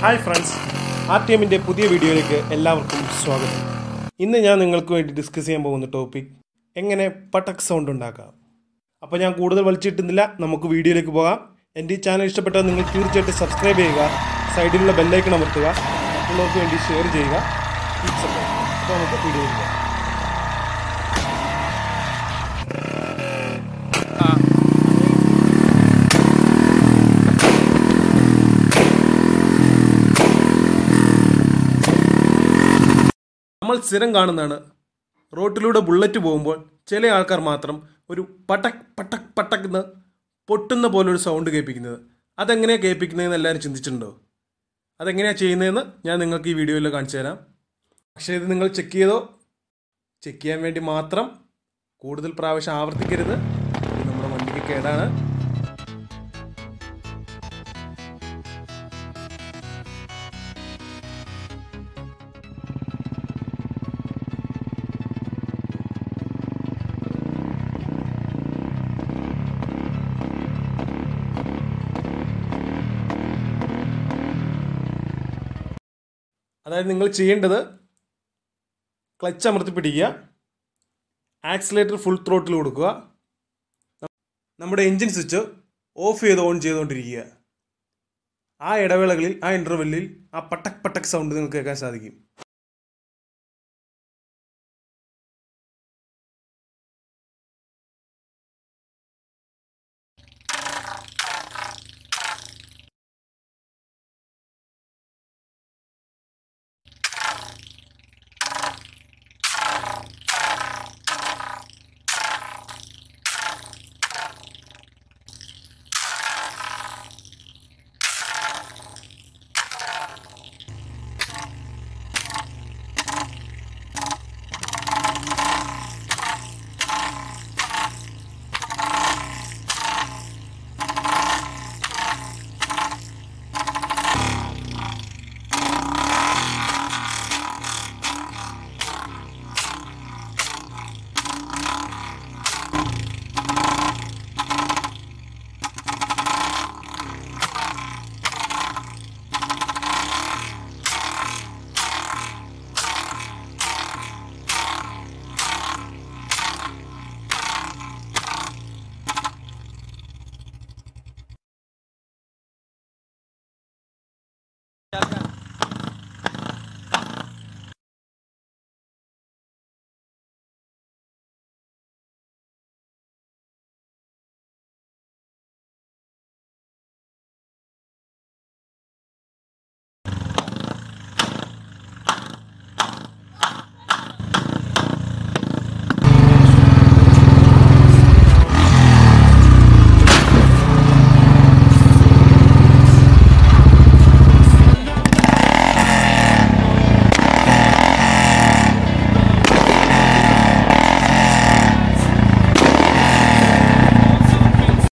hi friends are T എമ്മിൻ്റെ പുതിയ വീഡിയോയിലേക്ക് എല്ലാവർക്കും സ്വാഗതം ഇന്ന് ഞാൻ നിങ്ങൾക്ക് വേണ്ടി ഡിസ്കസ് ചെയ്യാൻ പോകുന്ന ടോപ്പിക് എങ്ങനെ പട്ടക് സൗണ്ട് ഉണ്ടാക്കാം അപ്പോൾ ഞാൻ കൂടുതൽ വലിച്ചിട്ടുന്നില്ല നമുക്ക് വീഡിയോയിലേക്ക് പോകാം എൻ്റെ ഈ ചാനൽ ഇഷ്ടപ്പെട്ടാൽ നിങ്ങൾ തീർച്ചയായിട്ടും സബ്സ്ക്രൈബ് ചെയ്യുക സൈഡിലുള്ള ബെല്ലൈക്കൺ അമർത്തുക മറ്റുള്ളവർക്ക് വേണ്ടി ഷെയർ ചെയ്യുക അപ്പോൾ നമുക്ക് വീഡിയോയിലേക്ക് പോകാം നമ്മൾ സ്ഥിരം കാണുന്നതാണ് റോട്ടിലൂടെ ബുള്ളറ്റ് പോകുമ്പോൾ ചില ആൾക്കാർ മാത്രം ഒരു പട്ടക് പട്ടക് പട്ടക് എന്ന് പൊട്ടുന്ന പോലൊരു സൗണ്ട് കേൾപ്പിക്കുന്നത് അതെങ്ങനെയാണ് കേൾപ്പിക്കുന്നതെന്ന് എല്ലാവരും ചിന്തിച്ചിട്ടുണ്ടോ അതെങ്ങനെയാണ് ചെയ്യുന്നതെന്ന് ഞാൻ നിങ്ങൾക്ക് ഈ വീഡിയോയിൽ കാണിച്ചു തരാം പക്ഷേ ഇത് നിങ്ങൾ ചെക്ക് ചെയ്തോ ചെക്ക് ചെയ്യാൻ വേണ്ടി മാത്രം കൂടുതൽ പ്രാവശ്യം ആവർത്തിക്കരുത് നമ്മുടെ വണ്ടിക്ക് കേടാണ് അതായത് നിങ്ങൾ ചെയ്യേണ്ടത് ക്ലച്ച് അമർത്തി പിടിക്കുക ആക്സിലേറ്റർ ഫുൾ ത്രോട്ടിൽ കൊടുക്കുക നമ്മുടെ എൻജിൻ സ്വിച്ച് ഓഫ് ചെയ്ത് ഓൺ ചെയ്തുകൊണ്ടിരിക്കുക ആ ഇടവേളകളിൽ ആ ഇൻ്റർവെല്ലിൽ ആ പട്ടക് പട്ടക് സൗണ്ട് നിങ്ങൾക്ക് കേൾക്കാൻ സാധിക്കും